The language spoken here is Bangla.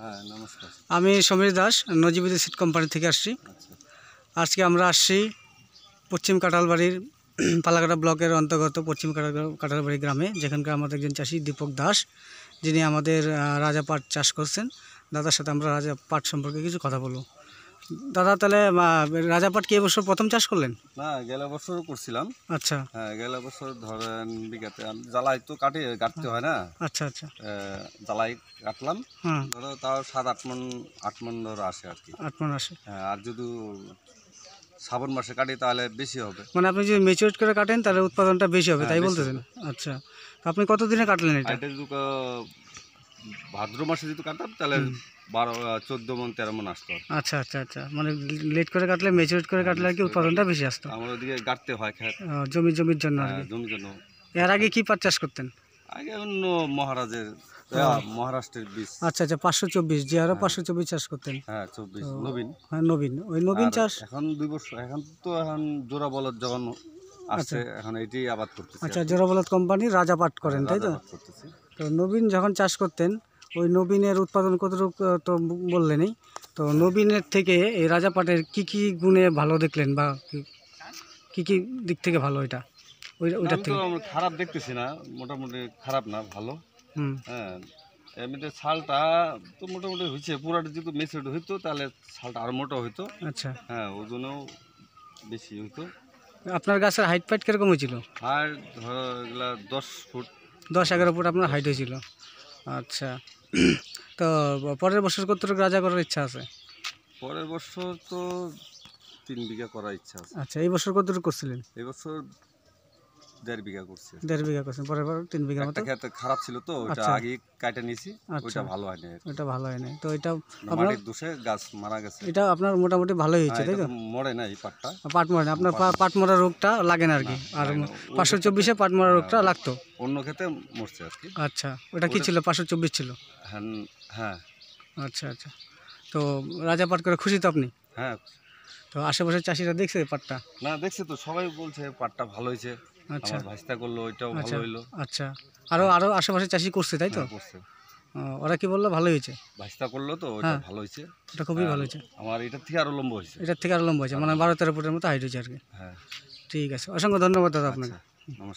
হ্যাঁ আমি সমীর দাস নজিবুদ্দিন সিট কোম্পানি থেকে আসছি আচ্ছা। আজকে আমরা আসছি পশ্চিম কাঁঠালবাড়ির পালাকাটা ব্লকের অন্তর্গত পশ্চিম কাঁঠালবাড়ি গ্রামে যেখানকার আমাদের একজন চাষি দীপক দাস যিনি আমাদের রাজা পাট চাষ করছেন দাদার সাথে আমরা রাজা পাট সম্পর্কে কিছু কথা বলবো দাদা তাহলে রাজাপাট কি এবছর প্রথম চাষ করলেন না গেল বছরও করছিলাম আচ্ছা হ্যাঁ গেল বছর ধরেন বিঘাতে জ্বালাই তো কাটে কাটতে হয় না আচ্ছা আচ্ছা জ্বালাই কাটলাম ধরো তাও সাত আট মন আট মন ধরো আসে আর কি আট মন আসে হ্যাঁ আর যদি শ্রাবণ মাসে কাটি তাহলে বেশি হবে মানে আপনি যদি মেচিউর করে কাটেন তাহলে উৎপাদনটা বেশি হবে তাই হ্যাঁ, বলতেছেন আচ্ছা আপনি কতদিনে কাটলেন এটা ভাদ্র মাসে যেহেতু কাটতাম তাহলে বারো চোদ্দ মন তেরো মন আসতো আচ্ছা আচ্ছা আচ্ছা মানে লেট করে কাটলে মেচুরেট করে কাটলে আর কি উৎপাদনটা বেশি আসতো আমার ওদিকে কাটতে হয় খেত জমি জমির জন্য হ্যাঁ, জমির জন্য এর আগে কি পাট চাষ করতেন আগে অন্য মহারাজের হ্যাঁ। মহারাষ্ট্রের বীজ আচ্ছা আচ্ছা পাঁচশো চব্বিশ যে আরো হ্যাঁ। পাঁচশো চব্বিশ চাষ করতেন হ্যাঁ চব্বিশ নবীন হ্যাঁ নবীন ওই নবীন চাষ এখন দুই বছর এখন তো এখন জোড়া বলদ যখন আছে আচ্ছা। এখন এটি আবাদ করতেছি আচ্ছা জোড়া বলদ কোম্পানি রাজা পাট করেন তাই তো তো নবীন যখন চাষ করতেন ওই নবীনের উৎপাদন কতটুকু তো বললেনই তো নবীনের থেকে এই রাজা পাটের কি কি গুণে ভালো দেখলেন বা কি কি দিক থেকে ভালো এটা ওইটার থেকে খারাপ দেখতেছি না মোটামুটি খারাপ না ভালো হ্যাঁ এমনিতে শালটা তো মোটামুটি হয়েছে পুরাটা যদি মেসেড হইতো তাহলে শালটা আর মোটা হইতো আচ্ছা হ্যাঁ ওজনেও বেশি হইতো আপনার গাছের হাইট ফাইট কীরকম হয়েছিল আর ধরো এগুলা দশ ফুট দশ এগারো ফুট আপনার হাইট হয়েছিল আচ্ছা তো পরের বছর কতটুকু রাজা করার ইচ্ছা আছে পরের বছর তো তিন বিঘা করার ইচ্ছা আছে আচ্ছা এই বছর কতটুকু করছিলেন এই বছর দেড় বিঘা দেড় বিঘা তিন বিঘা মতো খারাপ ছিল তো আচ্ছা। নিয়েছি আচ্ছা। ভালো হয়নি ভালো হয়নি তো এটা গাছ মারা এটা আপনার মোটামুটি ভালোই হয়েছে হ্যাঁ, মরে না পাটটা পাট আপনার পাট রোগটা লাগে না আর কি আর পাঁচশো চব্বিশে হ্যাঁ, রোগটা লাগতো অন্য ক্ষেতে মরছে আর কি আচ্ছা কি ছিল পাঁচশো চব্বিশ ছিল হ্যাঁ, হ্যাঁ আচ্ছা আচ্ছা তো রাজা পাট করে খুশি তো আপনি হ্যাঁ তো আশেপাশের চাষিরা দেখছে পাটটা না দেখছে তো সবাই বলছে পাটটা ভালো হয়েছে আচ্ছা ভাস্তা করলো ওইটাও ভালো আচ্ছা, হইলো আচ্ছা আরো হ্যাঁ। আরো আশেপাশে চাষি করছে তাই তো হ্যাঁ, করছে ওরা কি বললো হ্যাঁ। ভালো হয়েছে ভাস্তা করলো তো ওটা ভালো হয়েছে এটা খুবই ভালো হয়েছে আমার এটা থেকে আরো লম্বা হয়েছে এটার থেকে আরো লম্বা হয়েছে মানে বারো তেরো ফুটের মতো হাইট হয়েছে আর কি হ্যাঁ ঠিক আছে অসংখ্য ধন্যবাদ দাদা আপনাকে আচ্ছা, নমস্কার